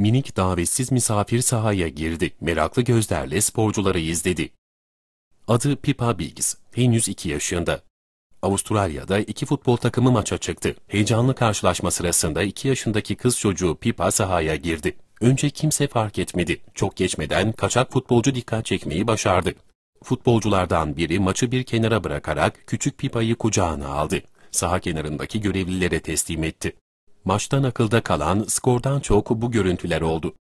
minik davetsiz misafir sahaya girdi, meraklı gözlerle sporcuları izledi. Adı Pipa Bilgis, henüz 2 yaşında. Avustralya'da iki futbol takımı maça çıktı. Heyecanlı karşılaşma sırasında 2 yaşındaki kız çocuğu Pipa sahaya girdi. Önce kimse fark etmedi. Çok geçmeden kaçak futbolcu dikkat çekmeyi başardı. Futbolculardan biri maçı bir kenara bırakarak küçük Pipayı kucağına aldı. Saha kenarındaki görevlilere teslim etti maçtan akılda kalan skordan çok bu görüntüler oldu.